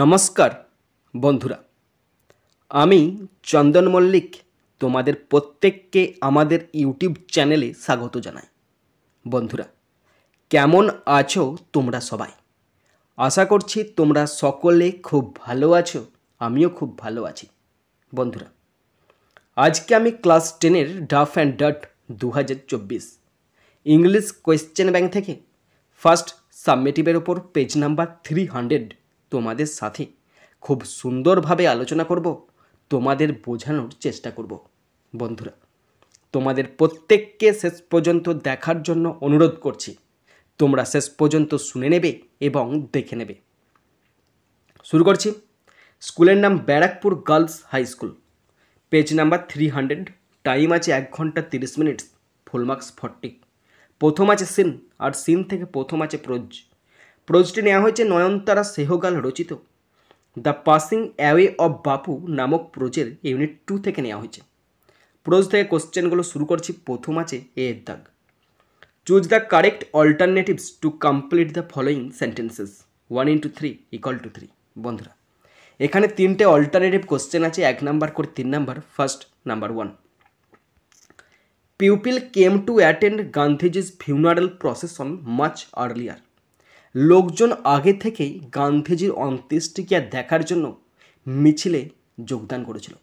নমস্কার বন্ধুরা আমি চন্দন মল্লিক তোমাদের প্রত্যেককে আমাদের ইউটিউব চ্যানেলে স্বাগত জানাই বন্ধুরা কেমন আছো তোমরা সবাই আশা করছি তোমরা সকলে খুব ভালো আছো আমিও খুব ভালো আছি বন্ধুরা আজকে আমি ক্লাস টেনের ডাফ অ্যান্ড ডট দু ইংলিশ কোয়েশ্চেন ব্যাংক থেকে ফার্স্ট সাবমিটিভের ওপর পেজ নাম্বার থ্রি হান্ড্রেড তোমাদের সাথে খুব সুন্দরভাবে আলোচনা করব তোমাদের বোঝানোর চেষ্টা করব বন্ধুরা তোমাদের প্রত্যেককে শেষ পর্যন্ত দেখার জন্য অনুরোধ করছি তোমরা শেষ পর্যন্ত শুনে নেবে এবং দেখে নেবে শুরু করছি স্কুলের নাম Barrackpore girls high school page number three hundred time আছে এক ঘন্টা তিরিশ মিনিট ফুল মার্কস ফর্টি প্রথম আছে সিন আর সিন থেকে প্রথম আছে প্রোজ প্রযোজটি নেওয়া হয়েছে নয়নতারা সেহগাল রচিত দ্য পাসিং অ্যাওয়ে অব বাপু নামক প্রোজের ইউনিট টু থেকে নেওয়া হয়েছে প্রোজ থেকে কোশ্চেনগুলো শুরু করছি প্রথম আছে এ এর দাগ choose the correct alternatives to complete the following sentences one into three equal to three বন্ধুরা এখানে তিনটে অল্টারনেটিভ কোশ্চেন আছে এক নাম্বার করে তিন number first number one pupil came to attend গান্ধীজির ফিউনারেল প্রসেসন মাচ আর্লিয়ার লোকজন আগে থেকেই গান্ধীজির অন্ত্যেষ্টিক্রিয়া দেখার জন্য মিছিলে যোগদান করেছিল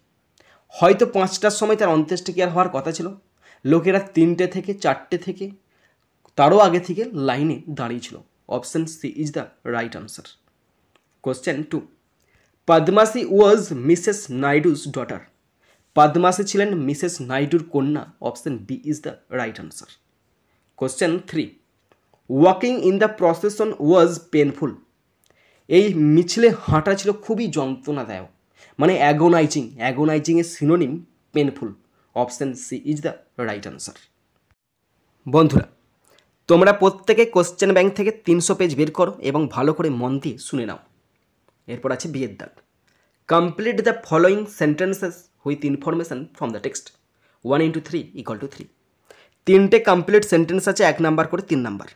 হয়তো পাঁচটার সময় তার অন্ত্যেষ্টিক্রিয়া হওয়ার কথা ছিল লোকেরা তিনটে থেকে চারটে থেকে তারও আগে থেকে লাইনে দাঁড়িয়েছিল option C is the right answer question two Padmasi was Mrs Naidu's daughter Padmasi ছিলেন মিসেস নাইডুর কন্যা option B is the right answer question three walking in the procession was painful এই মিছিলে হাঁটা ছিল খুবই যন্ত্রণাদায়ক মানে অ্যাগোনাইজিং অ্যাগোনাইজিংয়ের synonym painful option C is the right answer বন্ধুরা তোমরা প্রত্যেকে কোশ্চেন ব্যাংক থেকে তিনশো পেজ বের করো এবং ভালো করে মন দিয়ে শুনে নাও এরপর আছে বিয়ের দাগ complete the following sentences with information from the text one into three equal to three তিনটে কমপ্লিট সেন্টেন্স আছে এক নাম্বার করে তিন নাম্বার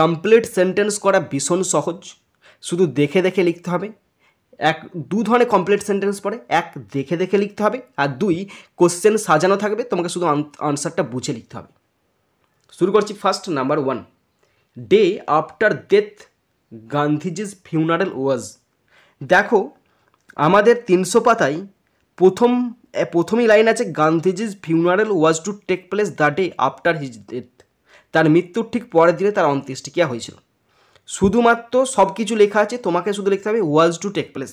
কমপ্লিট সেন্টেন্স করা ভীষণ সহজ শুধু দেখে দেখে লিখতে হবে এক দু ধরনের কমপ্লিট সেন্টেন্স পড়ে এক দেখে দেখে লিখতে হবে আর দুই কোশ্চেন সাজানো থাকবে তোমাকে শুধু আনসারটা বুঝে লিখতে হবে শুরু করছি first number one day after death গান্ধীজির ফিউনারেল ওয়াজ দেখো আমাদের তিনশো পাতায় প্রথম প্রথমই লাইন আছে Gandhiji's funeral was to take place the day after his death তার মৃত্যুর ঠিক পরের দিনে তার অন্ত্যেষ্টিক্রিয়া হয়েছিল শুধুমাত্র সব কিছু লেখা আছে তোমাকে শুধু লিখতে হবে was to take place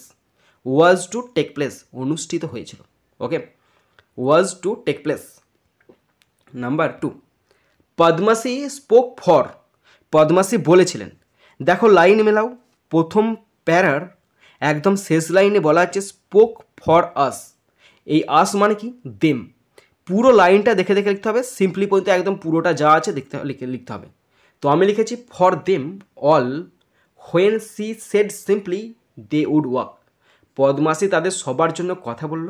was to take place অনুষ্ঠিত হয়েছিল okay was to take place number two Padmasi spoke for Padmasi বলেছিলেন দেখো লাইন মেলাও প্রথম প্যারার একদম শেষ লাইনে বলা আছে স্পোক ফর আস এই আস মানে কি দেম পুরো লাইনটা দেখে দেখে লিখতে হবে সিম্পলি পর্যন্ত একদম পুরোটা যা আছে দেখতে লিখে লিখতে হবে তো আমি লিখেছি for them all when she said simply they would walk Padmasi তাদের সবার জন্য কথা বলল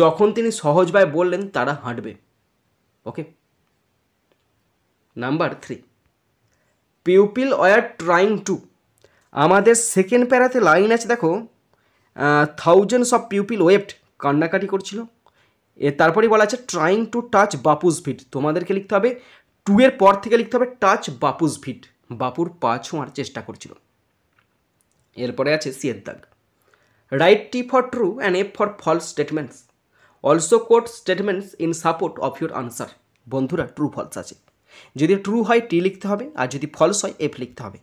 যখন তিনি সহজভাবে বললেন তারা হাঁটবে okay number three pupil were trying to আমাদের সেকেন্ড প্যারাতে লাইন আছে দেখো থাউজেন্ডস অফ পিউপিল ওয়েবড কান্নাকাটি করছিল এ তারপরেই বলা আছে trying to touch Bapu's feet তোমাদেরকে লিখতে হবে টু এর পর থেকে লিখতে হবে টাচ বাপুস ফিট বাপুর পা ছোঁয়ার চেষ্টা করছিল এরপরে আছে সিয়ের দাগ write T for true and F for false statements also quote statements in support of your answer বন্ধুরা ট্রু ফলস আছে যদি ট্রু হয় টি লিখতে হবে আর যদি ফলস হয় এফ লিখতে হবে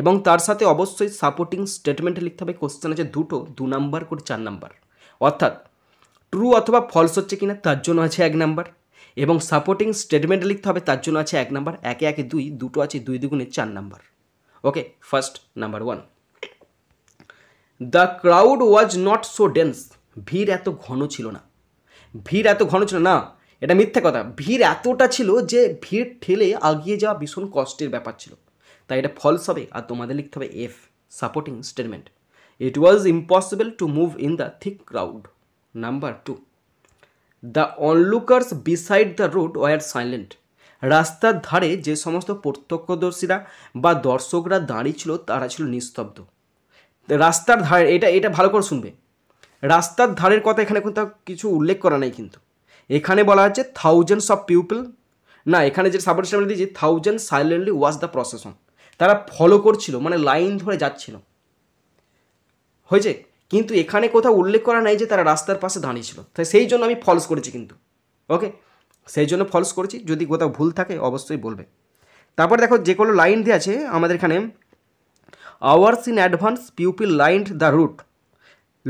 এবং তার সাথে অবশ্যই সাপোর্টিং স্টেটমেন্ট লিখতে হবে কোশ্চেন আছে দুটো দু নাম্বার করে চার নাম্বার অর্থাৎ ট্রু অথবা ফলস হচ্ছে কিনা তার জন্য আছে এক নাম্বার এবং সাপোর্টিং স্টেটমেন্ট লিখতে হবে তার জন্য আছে এক নাম্বার একে একে দুই দুটো আছে দুই দুগুণে চার number okay first number one the crowd was not so dense ভিড় এত ঘন ছিল না ভিড় এত ঘন ছিল না এটা মিথ্যা কথা ভিড় এতটা ছিল যে ভিড় ঠেলে আগিয়ে যাওয়া ভীষণ কষ্টের ব্যাপার ছিল তাই এটা ফলস হবে আর তোমাদের লিখতে হবে F supporting statement it was impossible to move in the thick crowd number two the onlookers beside the road were silent রাস্তার ধারে যে সমস্ত প্রত্যক্ষদর্শীরা বা দর্শকরা দাঁড়িয়েছিল তারা ছিল নিস্তব্ধ রাস্তার ধারে এটা এটা ভালো করে শুনবে রাস্তার ধারের কথা এখানে কোথাও কিছু উল্লেখ করা নেই কিন্তু এখানে বলা হচ্ছে থাউজেন্ডস অফ পিপল না এখানে যে সাপোর্ট স্টেশন দিয়েছি thousand silently watch the procession তারা ফলো করছিল মানে লাইন ধরে যাচ্ছিল হয়েছে কিন্তু এখানে কোথাও উল্লেখ করা নাই যে তারা রাস্তার পাশে দাঁড়িয়েছিল তাই সেই জন্য আমি ফলস করেছি কিন্তু ওকে সেই জন্য ফলস করেছি যদি কোথাও ভুল থাকে অবশ্যই বলবে তারপর দেখো যে কোনো লাইন দিয়ে আছে আমাদের এখানে hours in advance pupil line the route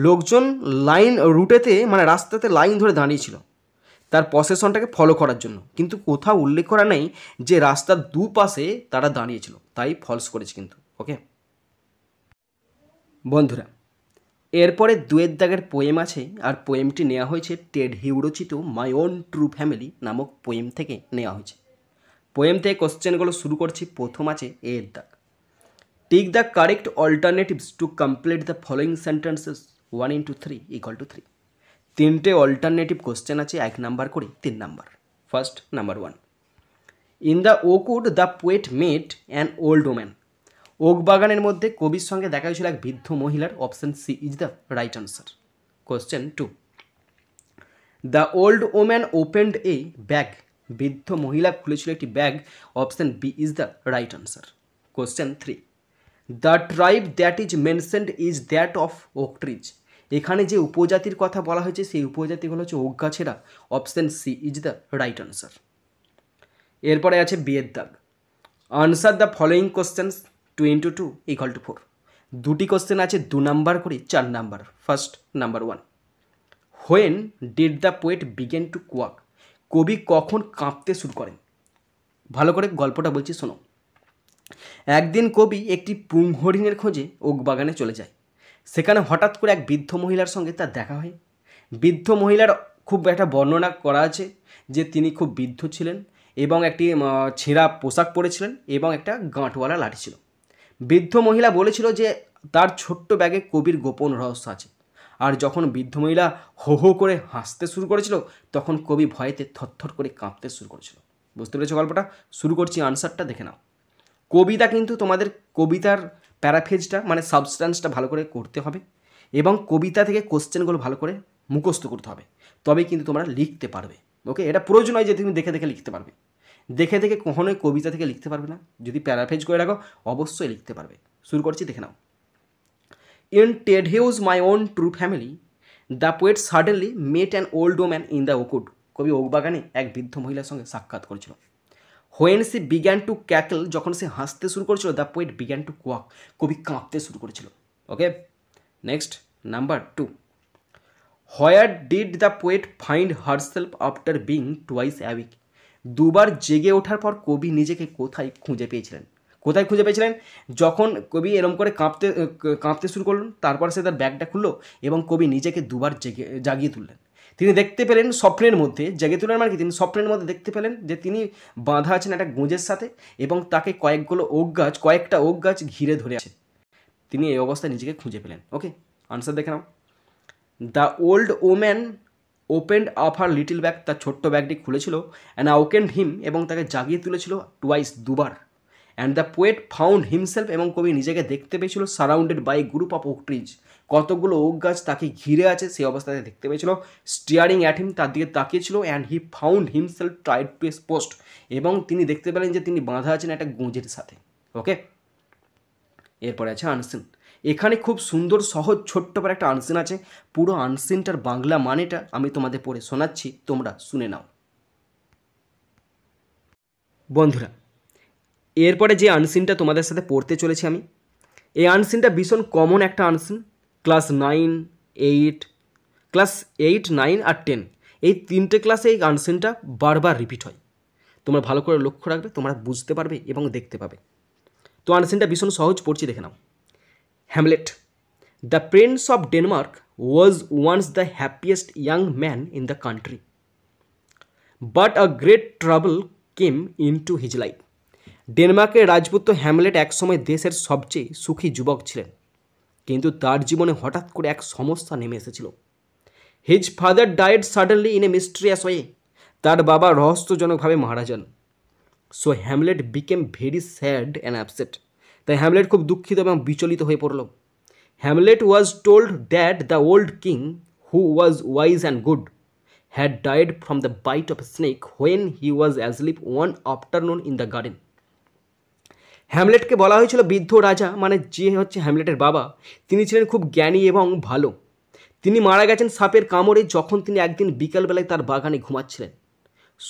লোকজন লাইন রুটেতে মানে রাস্তাতে লাইন ধরে দাঁড়িয়েছিল তার প্রসেশনটাকে ফলো করার জন্য কিন্তু কোথাও উল্লেখ করা নেই যে রাস্তার দুপাশে তারা দাঁড়িয়েছিল তাই ফলস করেছে কিন্তু ওকে বন্ধুরা এরপরে দুয়ের দাগের পোয়েম আছে আর পোয়েমটি নেওয়া হয়েছে টেড হিউরোচিত মাই ওন ট্রু ফ্যামিলি নামক পোয়েম থেকে নেওয়া হয়েছে পোয়েম থেকে কোশ্চেনগুলো শুরু করছি প্রথম আছে এর দাগ tick the correct alternatives to complete the following sentences one into three equal to three তিনটে অল্টারনেটিভ কোশ্চেন আছে এক নাম্বার করে তিন number first number one in the oakwood the poet met an old woman ওকবাগানের মধ্যে কবির সঙ্গে দেখা হয়েছিল এক বৃদ্ধ মহিলার option C is the right answer question two the old woman opened a bag বৃদ্ধ মহিলা খুলেছিল একটি bag option B is the right answer question three the tribe that is mentioned is that of oak trees এখানে যে উপজাতির কথা বলা হয়েছে সেই উপজাতিগুলো হচ্ছে ওগাছেরা option C is the right answer এরপরে আছে বিয়ের দাগ answer the following questions two into two equal to four দুটি কোশ্চেন আছে দু নাম্বার করে চার number first number one when did the poet begin to quake কবি কখন কাঁপতে শুরু করেন ভালো করে গল্পটা বলছি শোনো একদিন কবি একটি পুংহরিণের খোঁজে ওক বাগানে চলে যায় সেখানে হঠাৎ করে এক বৃদ্ধ মহিলার সঙ্গে তার দেখা হয় বৃদ্ধ মহিলার খুব একটা বর্ণনা করা আছে যে তিনি খুব বৃদ্ধ ছিলেন এবং একটি ছেঁড়া পোশাক পরেছিলেন এবং একটা গাঁটওয়ালা লাঠি ছিল বৃদ্ধ মহিলা বলেছিল যে তার ছোট্ট ব্যাগে কবির গোপন রহস্য আছে আর যখন বৃদ্ধ মহিলা হো হো করে হাসতে শুরু করেছিল তখন কবি ভয়েতে থরথর করে কাঁপতে শুরু করেছিল বুঝতে পেরেছো গল্পটা শুরু করছি আনসারটা দেখে নাও কবিতা কিন্তু তোমাদের কবিতার প্যারাফেজটা মানে সাবস্ট্যান্সটা ভালো করে করতে হবে এবং কবিতা থেকে কোশ্চেনগুলো ভালো করে মুখস্থ করতে হবে তবেই কিন্তু তোমরা লিখতে পারবে ওকে এটা প্রয়োজন হয় যে তুমি দেখে দেখে লিখতে পারবে দেখে দেখে কখনোই কবিতা থেকে লিখতে পারবে না যদি প্যারাফেজ করে রাখো অবশ্যই লিখতে পারবে শুরু করছি দেখে নাও in Ted Hughes my own true family the poet suddenly met an old woman in the oakwood কবি ওকবাগানে এক বৃদ্ধ মহিলার সঙ্গে সাক্ষাৎ করেছিল when she began to cackle যখন সে হাসতে শুরু করেছিল the poet began to quake কবি কাঁপতে শুরু করেছিল okay next number two where did the poet find self after being twice awake দুবার জেগে ওঠার পর কবি নিজেকে কোথায় খুঁজে পেয়েছিলেন কোথায় খুঁজে পেয়েছিলেন যখন কবি এরম করে কাঁপতে কাঁপতে শুরু করলেন তারপর সে তার ব্যাগটা খুললো এবং কবি নিজেকে দুবার জেগে জাগিয়ে তুললেন তিনি দেখতে পেলেন স্বপ্নের মধ্যে জেগে তোলার মানে কি তিনি স্বপ্নের মধ্যে দেখতে পেলেন যে তিনি বাঁধা আছেন একটা গোঁজের সাথে এবং তাকে কয়েকগুলো ওক গাছ কয়েকটা ওক গাছ ঘিরে ধরে আছে তিনি এই অবস্থায় নিজেকে খুঁজে পেলেন ওকে আনসার দেখে নাও the old woman opened up her little bag তার ছোট্ট ব্যাগটি খুলেছিল অ্যান্ড আউকেন্ড হিম এবং তাকে জাগিয়ে তুলেছিল টুয়াইস দুবার and the poet found himself এবং কবি নিজেকে দেখতে পেয়েছিল surrounded by group of oak trees কতগুলো ওক গাছ তাকে ঘিরে আছে সেই অবস্থাতে দেখতে পেয়েছিল স্টিয়ারিং অ্যাট হিম তার দিকে তাকিয়েছিল and he found himself tried to এস পোস্ট এবং তিনি দেখতে পেলেন যে তিনি বাঁধা আছেন একটা গুঁজের সাথে ওকে এরপরে আছে আনসেন এখানে খুব সুন্দর সহজ ছোট্ট পর একটা আনসিন আছে পুরো আনসিনটার বাংলা মানেটা আমি তোমাদের পড়ে শোনাচ্ছি তোমরা শুনে নাও বন্ধুরা এরপরে যে আনসিনটা তোমাদের সাথে পড়তে চলেছি আমি এই আনসিনটা ভীষণ কমন একটা unseen class nine eight class eight nine আর টেন এই তিনটে ক্লাসে এই আনসিনটা বারবার রিপিট হয় তোমরা ভালো করে লক্ষ্য রাখবে তোমরা বুঝতে পারবে এবং দেখতে পাবে তো আনসিনটা ভীষণ সহজ পড়ছি দেখে নাও Hamlet the prince of Denmark was once the happiest young man in the country but a great trouble came into his life ডেনমার্কের রাজপুত্র হ্যামলেট একসময় দেশের সবচেয়ে সুখী যুবক ছিলেন কিন্তু তার জীবনে হঠাৎ করে এক সমস্যা নেমে এসেছিল his father died suddenly in a mysterious way তার বাবা রহস্যজনকভাবে মারা যান so Hamlet became very sad and upset তাই হ্যামলেট খুব দুঃখিত এবং বিচলিত হয়ে পড়ল Hamlet was told that the old king who was wise and good had died from the bite of snake when he was asleep one afternoon in the garden হ্যামলেটকে বলা হয়েছিল বৃদ্ধ রাজা মানে যে হচ্ছে হ্যামলেটের বাবা তিনি ছিলেন খুব জ্ঞানী এবং ভালো তিনি মারা গেছেন সাপের কামড়ে যখন তিনি একদিন বিকালবেলায় তার বাগানে ঘুমাচ্ছিলেন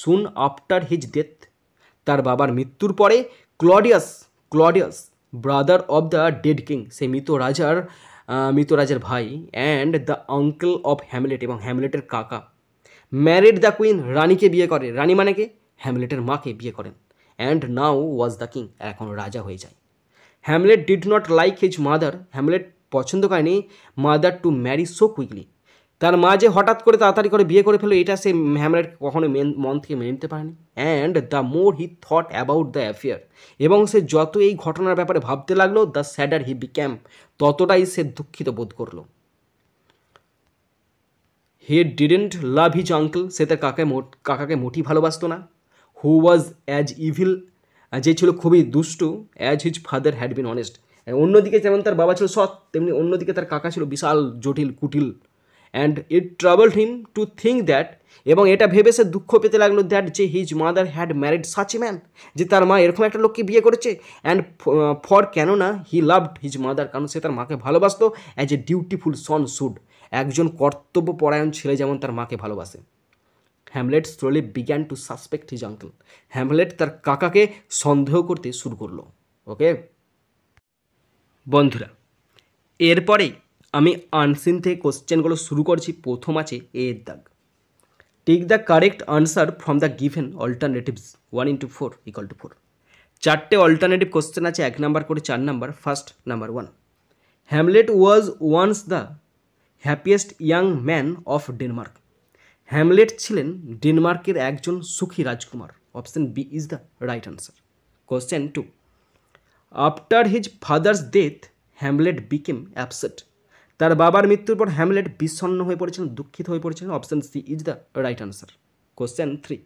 সুন আফটার হিজ ডেথ তার বাবার মৃত্যুর পরে Claudius Claudius brother of the dead king সে মৃত রাজার মৃত রাজার ভাই and the uncle of Hamlet এবং হ্যামলেটের কাকা ম্যারিড দ্য কুইন রানীকে বিয়ে করে রানী মানে কে হ্যামলেটের মাকে বিয়ে করেন and now was the king এখন রাজা হয়ে যায় Hamlet did not like his mother Hamlet পছন্দ করেনি mother to marry so quickly তার মা যে হঠাৎ করে তাড়াতাড়ি করে বিয়ে করে ফেলো এটা সে হ্যামলেট কখনো মেন মন থেকে মেনে নিতে পারেনি and the more he thought about the affair এবং সে যত এই ঘটনার ব্যাপারে ভাবতে লাগলো দ্য স্যাডার হি বিক্যাম ততটাই সে দুঃখিত বোধ করলো he didn't love his uncle সে তার কাকে কাকাকে মুঠি ভালোবাসতো না হু ওয়াজ অ্যাজ ইভিল যে ছিল খুবই দুষ্টু as his father had been honest অন্যদিকে যেমন তার বাবা ছিল সৎ তেমনি অন্যদিকে তার কাকা ছিল বিশাল জটিল কুটিল and it troubled him to think that এবং এটা ভেবে সে দুঃখ পেতে লাগলো দ্যাট যে his mother had married such a man যে তার মা এরকম একটা লোককে বিয়ে করেছে অ্যান্ড ফর কেননা হি লাভড হিজ মাদার কারণ সে তার মাকে ভালোবাসতো as a dutiful son should একজন কর্তব্যপরায়ণ ছেলে যেমন তার মাকে ভালোবাসে Hamlet slowly began to suspect his uncle Hamlet তার কাকাকে সন্দেহ করতে শুরু করলো ওকে বন্ধুরা এরপরেই আমি আনসিন থেকে কোশ্চেনগুলো শুরু করছি প্রথম আছে এ এর দাগ take the correct answer from the given alternatives one into four equal to four চারটে অল্টারনেটিভ কোশ্চেন আছে এক নাম্বার করে চার number first number one Hamlet was once the happiest young man of Denmark Hamlet ছিলেন ডেনমার্কের একজন সুখী রাজকুমার option B is the right answer question two after his father's death Hamlet became upset তার বাবার মৃত্যুর পর হ্যামলেট বিষণ্ণ হয়ে পড়েছিলেন দুঃখিত হয়ে পড়েছিলেন option C is the right answer question three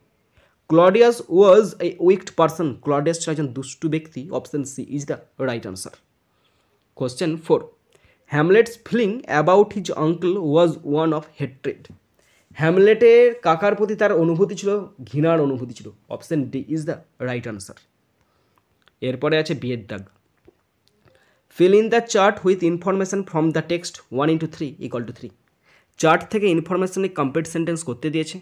Claudius was a wicked person Claudius ছিল একজন দুষ্টু ব্যক্তি option C is the right answer question four Hamlet's feeling about his uncle was one of hatred হ্যামলেটের কাকার প্রতি তার অনুভূতি ছিল ঘৃণার অনুভূতি ছিল option D is the right answer এরপরে আছে বিয়ের দাগ fill in the chart with information from the text one into three equal to three chart থেকে ইনফরমেশানে কমপ্লিট সেন্টেন্স করতে দিয়েছে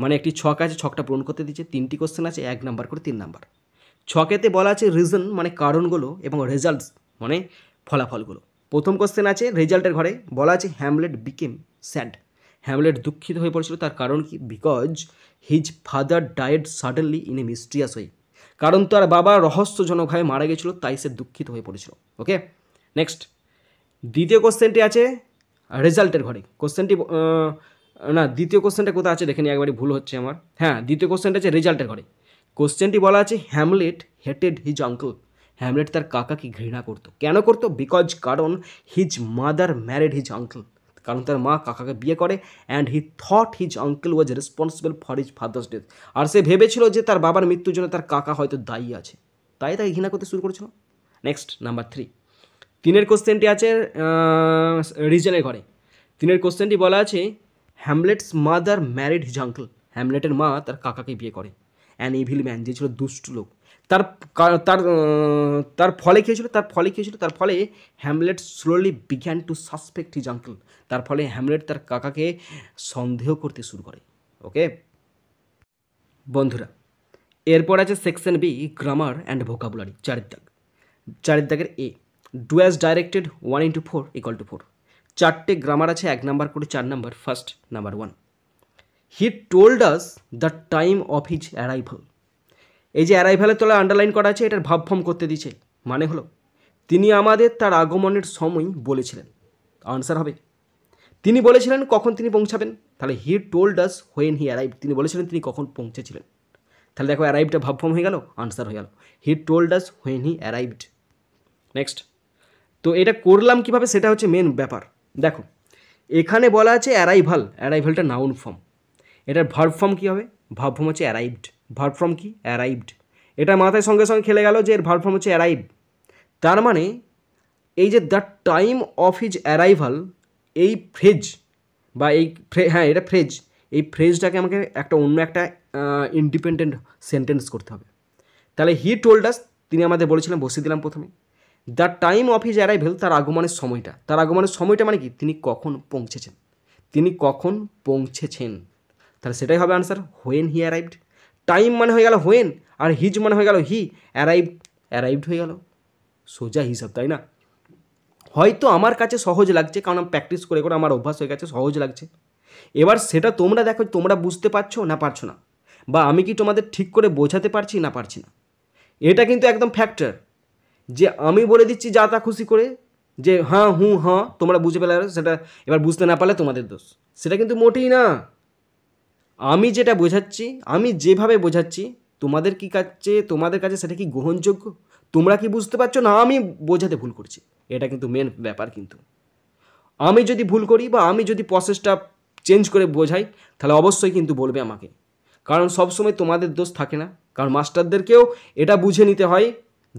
মানে একটি ছক আছে ছকটা পূরণ করতে দিয়েছে তিনটি কোশ্চেন আছে এক নাম্বার করে তিন নাম্বার ছকেতে বলা আছে রিজন মানে কারণগুলো এবং রেজাল্টস মানে ফলাফলগুলো প্রথম কোশ্চেন আছে রেজাল্টের ঘরে বলা আছে হ্যামলেট বিকেম স্যাড হ্যামলেট দুঃখিত হয়ে পড়েছিল তার কারণ কি because his father died suddenly in a mysterious way কারণ তার বাবা রহস্যজনকভাবে মারা গেছিলো তাই সে দুঃখিত হয়ে পড়েছিল ওকে নেক্সট দ্বিতীয় কোশ্চেনটি আছে রেজাল্টের ঘরে কোশ্চেনটি না দ্বিতীয় কোশ্চেনটা কোথায় আছে দেখে নি একবারই ভুল হচ্ছে আমার হ্যাঁ দ্বিতীয় কোশ্চেনটা আছে রেজাল্টের ঘরে কোশ্চেনটি বলা আছে Hamlet hated his uncle Hamlet তার কাকাকে ঘৃণা করতো কেন করতো বিকজ কারণ his mother married his uncle কারণ তার মা কাকাকে বিয়ে করে and he thought his uncle was responsible for his father's death আর সে ভেবেছিল যে তার বাবার মৃত্যুর জন্য তার কাকা হয়তো দায়ী আছে তাই তাকে ঘৃণা করতে শুরু করেছিল নেক্সট নাম্বার থ্রি তিনের কোশ্চেনটি আছে রিজনের ঘরে তিনের কোশ্চেনটি বলা আছে Hamlet's mother married his uncle হ্যামলেটের মা তার কাকাকে বিয়ে করে অ্যান ইভিল ম্যান যে ছিল দুষ্ট লোক তার তার তার ফলে কী হয়েছিল তার ফলে কী হয়েছিল তার ফলে Hamlet slowly began to suspect his uncle তার ফলে হ্যামলেট তার কাকাকে সন্দেহ করতে শুরু করে ওকে বন্ধুরা এরপর আছে section B grammar and vocabulary চারের দাগ চারের দাগের A do as directed one into four equal to four চারটে গ্রামার আছে এক নাম্বার করে চার number first number one he told us the time of his arrival এই যে অ্যারাইভ্যালের তলায় আন্ডারলাইন করা আছে এটার ভাবফর্ম করতে দিচ্ছে মানে হলো তিনি আমাদের তার আগমনের সময় বলেছিলেন আনসার হবে তিনি বলেছিলেন কখন তিনি পৌঁছাবেন তাহলে he told us when he arrive তিনি বলেছিলেন তিনি কখন পৌঁছেছিলেন তাহলে দেখো অ্যারাইভটা ভাবফর্ম হয়ে গেল আনসার হয়ে গেল he told us when he arrived next তো এটা করলাম কিভাবে সেটা হচ্ছে মেন ব্যাপার দেখো এখানে বলা আছে অ্যারাইভাল অ্যারাইভালটা নাউন ফর্ম এটার ভার্ব ফর্ম কী হবে ভাব হচ্ছে অ্যারাইভড ভার্ব ফর্ম কি অ্যারাইভড এটা মাথায় সঙ্গে সঙ্গে খেলে গেল যে এর ভার্ব ফর্ম হচ্ছে অ্যারাইভ তার মানে এই যে the time of his arrival এই ফ্রেজ বা এই ফ্রে হ্যাঁ এটা ফ্রেজ এই ফ্রেজটাকে আমাকে একটা অন্য একটা ইন্ডিপেন্ডেন্ট সেন্টেন্স করতে হবে তাহলে হি টোল্ড আস তিনি আমাদের বলেছিলেন বসিয়ে দিলাম প্রথমে the time of his arrival তার আগমনের সময়টা তার আগমনের সময়টা মানে কি তিনি কখন পৌঁছেছেন তিনি কখন পৌঁছেছেন তাহলে সেটাই হবে answer when he arrived time মানে হয়ে গেল হোয়েন আর হিজ মানে হয়ে গেল হি অ্যারাইভ অ্যারাইভড হয়ে গেল সোজা হিসাব তাই না হয়তো আমার কাছে সহজ লাগছে কারণ আমি প্র্যাকটিস করে করে আমার অভ্যাস হয়ে গেছে সহজ লাগছে এবার সেটা তোমরা দেখো তোমরা বুঝতে পারছো না পারছো না বা আমি কি তোমাদের ঠিক করে বোঝাতে পারছি না পারছি না এটা কিন্তু একদম ফ্যাক্টর যে আমি বলে দিচ্ছি যা তা খুশি করে যে হ্যাঁ হুঁ হ্যাঁ তোমরা বুঝে পেলে সেটা এবার বুঝতে না পারলে তোমাদের দোষ সেটা কিন্তু মোটেই না আমি যেটা বোঝাচ্ছি আমি যেভাবে বোঝাচ্ছি তোমাদের কি কাছে তোমাদের কাছে সেটা কি গ্রহণযোগ্য তোমরা কি বুঝতে পারছো না আমি বোঝাতে ভুল করছি এটা কিন্তু মেন ব্যাপার কিন্তু আমি যদি ভুল করি বা আমি যদি প্রসেসটা চেঞ্জ করে বোঝাই তাহলে অবশ্যই কিন্তু বলবে আমাকে কারণ সবসময় তোমাদের দোষ থাকে না কারণ মাস্টারদেরকেও এটা বুঝে নিতে হয়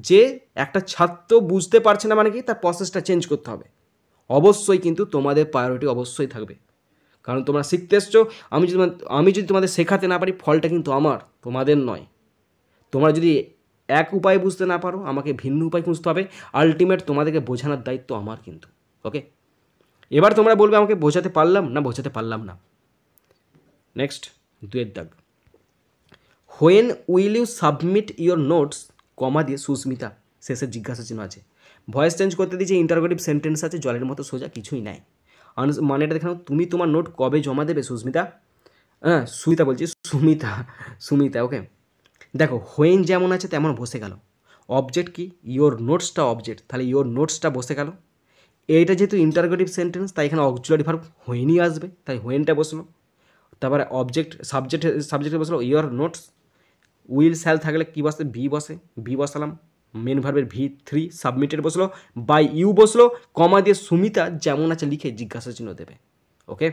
যে একটা ছাত্র বুঝতে পারছে না মানে কি তার প্রসেসটা চেঞ্জ করতে হবে অবশ্যই কিন্তু তোমাদের প্রায়োরিটি অবশ্যই থাকবে কারণ তোমরা শিখতে এসছো আমি যদি আমি যদি তোমাদের শেখাতে না পারি ফলটা কিন্তু আমার তোমাদের নয় তোমরা যদি এক উপায় বুঝতে না পারো আমাকে ভিন্ন উপায় খুঁজতে হবে আলটিমেট তোমাদেরকে বোঝানোর দায়িত্ব আমার কিন্তু ওকে এবার তোমরা বলবে আমাকে বোঝাতে পারলাম না বোঝাতে পারলাম না নেক্সট দুয়ের দাগ when will you submit your notes comma দিয়ে সুস্মিতা শেষের জিজ্ঞাসা চিহ্ন আছে ভয়েস চেঞ্জ করতে দিয়েছে ইন্টারগ্রেটিভ সেন্টেন্স আছে জলের মতো সোজা কিছুই নাই মানে এটা দেখানো তুমি তোমার নোট কবে জমা দেবে সুস্মিতা হ্যাঁ সুমিতা বলছি সুমিতা সুমিতা ওকে দেখো হোয়েন যেমন আছে তেমন বসে গেল অবজেক্ট কি ইয়োর নোটসটা অবজেক্ট তাহলে ইয়োর নোটসটা বসে গেল এইটা যেহেতু ইন্টারগ্রেটিভ সেন্টেন্স তাই এখানে অক্সুলারি ভার্ব হোয়েনই আসবে তাই হোয়েনটা বসলো তারপরে অবজেক্ট সাবজেক্ট সাবজেক্টে বসলো ইয়োর নোটস উইল স্যাল থাকলে কী বসে বি বসে বি বসালাম মেন ভার্বের ভি থ্রি সাবমিটেড বসলো বাই ইউ বসলো কমা দিয়ে সুমিতা যেমন আছে লিখে জিজ্ঞাসা চিহ্ন দেবে okay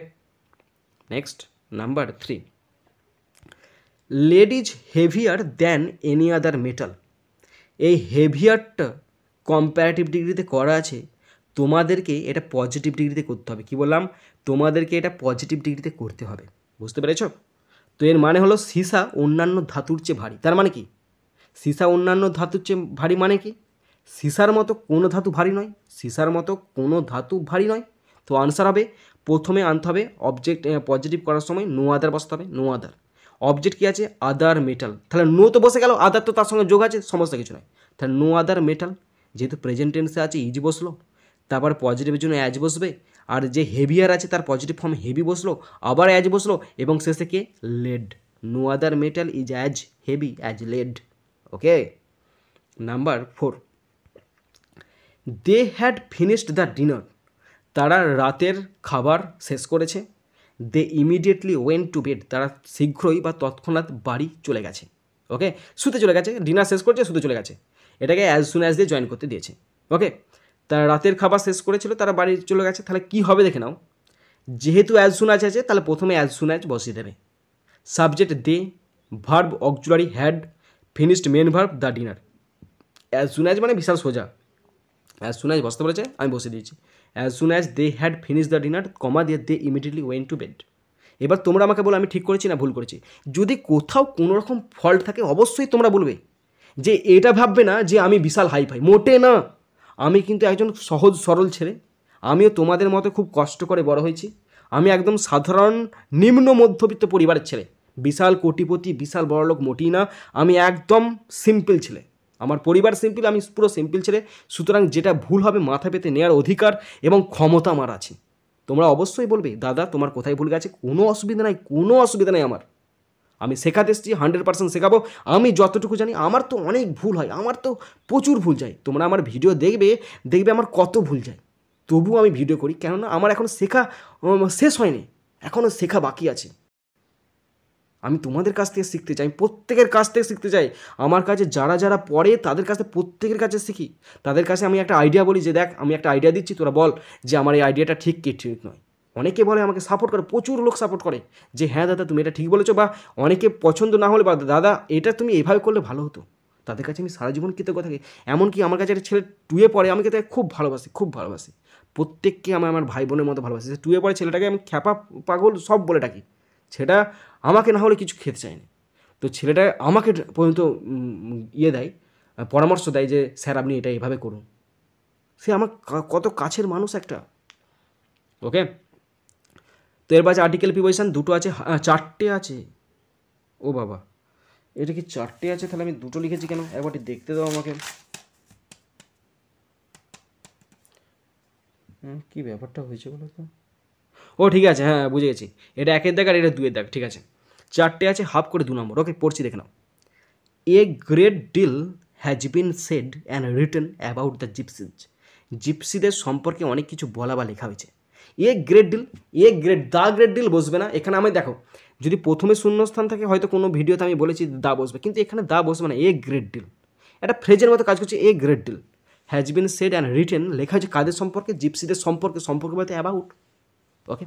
next number three lead is heavier than any other metal এই হেভিয়ারটা কম্প্যারেটিভ ডিগ্রিতে করা আছে তোমাদেরকে এটা পজিটিভ ডিগ্রিতে করতে হবে কি বললাম তোমাদেরকে এটা পজিটিভ ডিগ্রিতে করতে হবে বুঝতে পেরেছ তো এর মানে হলো সীসা অন্যান্য ধাতুর চেয়ে ভারী তার মানে কি সীসা অন্যান্য ধাতুর চেয়ে ভারী মানে কি সীসার মতো কোনো ধাতু ভারী নয় সীসার মতো কোনো ধাতু ভারী নয় তো আনসার হবে প্রথমে আনতে হবে অবজেক্ট পজিটিভ করার সময় নো আদার বসতে হবে নো আদার অবজেক্ট কী আছে আদার মেটাল তাহলে নো তো বসে গেল আদার তো তার সঙ্গে যোগ আছে সমস্ত কিছু নয় তাহলে নো আদার মেটাল যেহেতু প্রেজেন্ট টেন্সে আছে ইজ বসলো তারপর পজিটিভের জন্য অ্যাজ বসবে আর যে হেভিয়ার আছে তার পজিটিভ ফর্ম হেভি বসলো আবার অ্যাজ বসলো এবং শেষে কে lead no other metal is as heavy as lead okay number four they had finished the dinner তারা রাতের খাবার শেষ করেছে they immediately went to bed তারা শীঘ্রই বা তৎক্ষণাৎ বাড়ি চলে গেছে ওকে শুতে চলে গেছে ডিনার শেষ করেছে শুতে চলে গেছে এটাকে অ্যাজ সুন অ্যাজ দিয়ে জয়েন করতে দিয়েছে ওকে তারা রাতের খাবার শেষ করেছিল তারা বাড়ি চলে গেছে তাহলে কী হবে দেখে নাও যেহেতু অ্যাজ সুন আজ আছে তাহলে প্রথমে অ্যাজ সুন আজ বসিয়ে দেবে subject they verb auxiliary had finished main verb the dinner as soon as মানে বিশাল সোজা অ্যাজ সুন অ্যাজ বসতে বলেছে আমি বসে দিয়েছি as soon as they had finish the dinner comma দিয়ে they immediately went to bed এবার তোমরা আমাকে বলো আমি ঠিক করেছি না ভুল করেছি যদি কোথাও কোনো রকম ফল্ট থাকে অবশ্যই তোমরা বলবে যে এটা ভাববে না যে আমি বিশাল হাই ফাই মোটে না আমি কিন্তু একজন সহজ সরল ছেলে আমিও তোমাদের মতো খুব কষ্ট করে বড় হয়েছি আমি একদম সাধারণ নিম্ন মধ্যবিত্ত পরিবারের ছেলে বিশাল কোটিপতি বিশাল বড়লোক মোটি না আমি একদম সিম্পল ছেলে আমার পরিবার সিম্পল আমি পুরো সিম্পল ছেলে সুতরাং যেটা ভুল হবে মাথা পেতে নেওয়ার অধিকার এবং ক্ষমতা আমার আছে তোমরা অবশ্যই বলবে দাদা তোমার কোথায় ভুল গেছে কোনো অসুবিধা নাই কোনো অসুবিধা নাই আমার আমি শেখাতে এসেছি হান্ড্রেড পার্সেন্ট শেখাবো আমি যতটুকু জানি আমার তো অনেক ভুল হয় আমার তো প্রচুর ভুল যায় তোমরা আমার ভিডিও দেখবে দেখবে আমার কত ভুল যায় তবুও আমি ভিডিও করি কেননা আমার এখন শেখা শেষ হয়নি এখনও শেখা বাকি আছে আমি তোমাদের কাছ থেকে শিখতে চাই আমি প্রত্যেকের কাছ থেকে শিখতে চাই আমার কাছে যারা যারা পড়ে তাদের কাছে প্রত্যেকের কাছে শিখি তাদের কাছে আমি একটা আইডিয়া বলি যে দেখ আমি একটা আইডিয়া দিচ্ছি তোরা বল যে আমার এই আইডিয়াটা ঠিক কি ঠিক নয় অনেকে বলে আমাকে সাপোর্ট করে প্রচুর লোক সাপোর্ট করে যে হ্যাঁ দাদা তুমি এটা ঠিক বলেছো বা অনেকে পছন্দ না হলে বা দাদা এটা তুমি এভাবে করলে ভালো হতো তাদের কাছে আমি সারা জীবন কৃতজ্ঞ থাকি এমনকি আমার কাছে একটা ছেলে টুয়ে পড়ে আমাকে তাকে খুব ভালোবাসি খুব ভালোবাসি প্রত্যেককে আমি আমার ভাই বোনের মতো ভালোবাসি সে টুয়ে পড়ে ছেলেটাকে আমি খ্যাপা পাগল সব বলে ডাকি সেটা আমাকে না হলে কিছু খেতে চায়নি তো ছেলেটা আমাকে পর্যন্ত ইয়ে দেয় পরামর্শ দেয় যে স্যার আপনি এটা এভাবে করুন সে আমার কত কাছের মানুষ একটা ওকে তো এর বাজে আর্টিকেল প্রিপারেশান দুটো আছে চারটে আছে ও বাবা এটা কি চারটে আছে তাহলে আমি দুটো লিখেছি কেন একবারটি দেখতে দাও আমাকে হ্যাঁ, কি ব্যাপারটা হয়েছে বলো তো ও ঠিক আছে হ্যাঁ বুঝে গেছি এটা একের দাগ আর এটা দুয়ের দাগ ঠিক আছে চারটে আছে হাফ করে দু নম্বর ওকে পড়ছি দেখে নাও a great deal has been said and written about the gypsies জিপসিদের সম্পর্কে অনেক কিছু বলা বা লেখা হয়েছে a great deal a great the great deal বসবে না এখানে আমি দেখো যদি প্রথমে শূন্যস্থান থাকে হয়তো কোনো ভিডিওতে আমি বলেছি দা বসবে কিন্তু এখানে দা বসবে না এ গ্রেট ডিল একটা ফ্রেজের মতো কাজ করছে a great deal has been said and written লেখা হয়েছে কাদের সম্পর্কে জিপসিদের সম্পর্কে সম্পর্কে বলতে about okay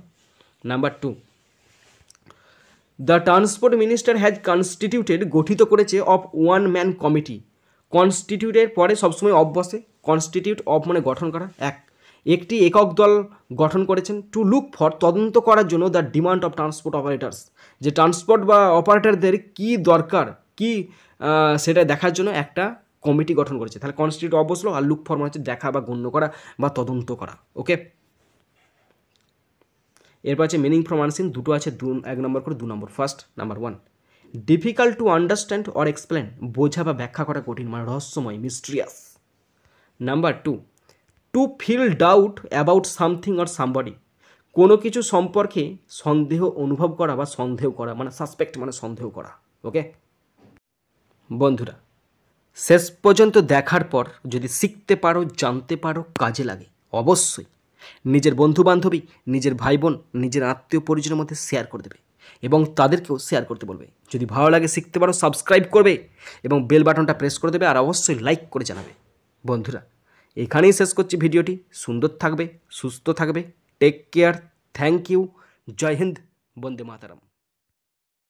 number two the transport minister has constituted গঠিত করেছে অফ ওয়ান ম্যান কমিটি কনস্টিটিউটের পরে সবসময় অফ বসে কনস্টিটিউট অফ মানে গঠন করা এক একটি একক দল গঠন করেছেন টু লুক ফর তদন্ত করার জন্য the demand of transport operators যে ট্রান্সপোর্ট বা অপারেটারদের কি দরকার কি সেটা দেখার জন্য একটা কমিটি গঠন করেছে তাহলে কনস্টিটিউট অফ বসলো আর লুক ফর মানে হচ্ছে দেখা বা গণ্য করা বা তদন্ত করা ওকে এরপর আছে মিনিং ফ্রম আনসিন দুটো আছে দু এক নম্বর করে দু নম্বর first number one difficult to understand or explain বোঝা বা ব্যাখ্যা করা কঠিন মানে রহস্যময় mysterious number two to feel doubt about something or somebody কোনো কিছু সম্পর্কে সন্দেহ অনুভব করা বা সন্দেহ করা মানে সাসপেক্ট মানে সন্দেহ করা ওকে বন্ধুরা শেষ পর্যন্ত দেখার পর যদি শিখতে পারো জানতে পারো কাজে লাগে অবশ্যই নিজের বন্ধু বান্ধবী নিজের ভাই বোন নিজের আত্মীয় পরিজনের মধ্যে শেয়ার করে দেবে এবং তাদেরকেও শেয়ার করতে বলবে যদি ভালো লাগে শিখতে পারো সাবস্ক্রাইব করবে এবং বেল বাটনটা প্রেস করে দেবে আর অবশ্যই লাইক করে জানাবে বন্ধুরা এখানেই শেষ করছি ভিডিওটি সুন্দর থাকবে সুস্থ থাকবে টেক কেয়ার থ্যাংক ইউ জয় হিন্দ বন্দে মাতারাম